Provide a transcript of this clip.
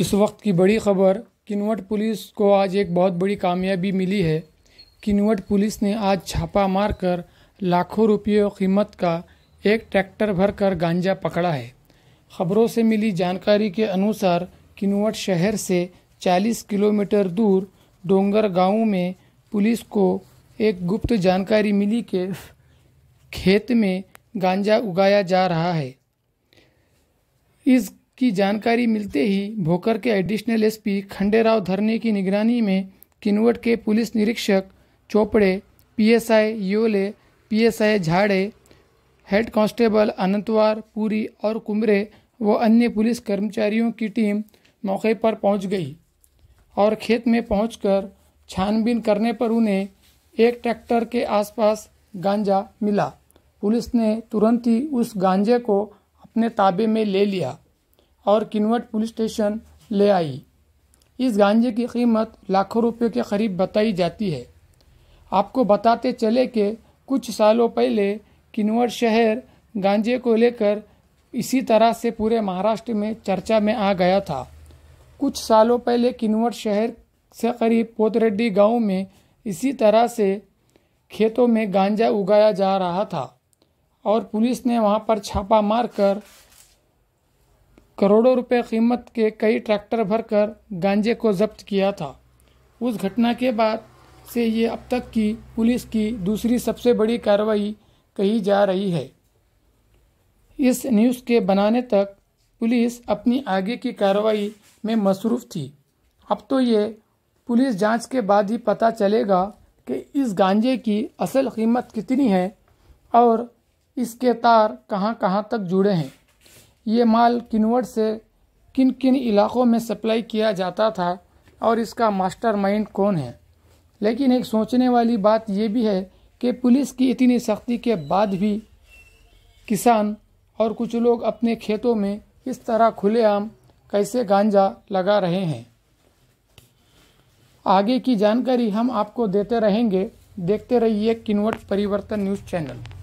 इस वक्त की बड़ी खबर किनवट पुलिस को आज एक बहुत बड़ी कामयाबी मिली है किनवट पुलिस ने आज छापा मारकर लाखों रुपये कीमत का एक ट्रैक्टर भरकर गांजा पकड़ा है खबरों से मिली जानकारी के अनुसार किनवट शहर से 40 किलोमीटर दूर डोंगर गांव में पुलिस को एक गुप्त जानकारी मिली कि खेत में गांजा उगाया जा रहा है इस की जानकारी मिलते ही भोकर के एडिशनल एसपी खंडेराव धरने की निगरानी में किनवट के पुलिस निरीक्षक Chopde PSI Yole PSI Jhade head constable Anantwar Puri और कुमरे व अन्य पुलिस कर्मचारियों की टीम मौके पर पहुंच गई और खेत में पहुंचकर छानबीन करने पर उन्हें एक ट्रैक्टर के आसपास गांजा मिला पुलिस ने तुरंत ही उस गांजे को अपने ताबे में ले लिया और किनवट पुलिस स्टेशन ले आई इस गांजे की कीमत लाखों रुपये के करीब बताई जाती है आपको बताते चले कि कुछ सालों पहले किनवट शहर गांजे को लेकर इसी तरह से पूरे महाराष्ट्र में चर्चा में आ गया था कुछ सालों पहले किनवट शहर से करीब पोतरेड्डी गांव में इसी तरह से खेतों में गांजा उगाया जा रहा था और पुलिस ने वहां पर छापा मारकर करोड़ों रुपए कीमत के कई ट्रैक्टर भरकर गांजे को जब्त किया था उस घटना के बाद से ये अब तक की पुलिस की दूसरी सबसे बड़ी कार्रवाई कही जा रही है इस न्यूज़ के बनाने तक पुलिस अपनी आगे की कार्रवाई में मसरूफ़ थी अब तो ये पुलिस जांच के बाद ही पता चलेगा कि इस गांजे की असल कीमत कितनी है और इसके तार कहां कहां तक जुड़े हैं ये माल किनवट से किन किन इलाक़ों में सप्लाई किया जाता था और इसका मास्टरमाइंड कौन है लेकिन एक सोचने वाली बात यह भी है कि पुलिस की इतनी सख्ती के बाद भी किसान और कुछ लोग अपने खेतों में इस तरह खुलेआम कैसे गांजा लगा रहे हैं आगे की जानकारी हम आपको देते रहेंगे देखते रहिए किनवट परिवर्तन न्यूज़ चैनल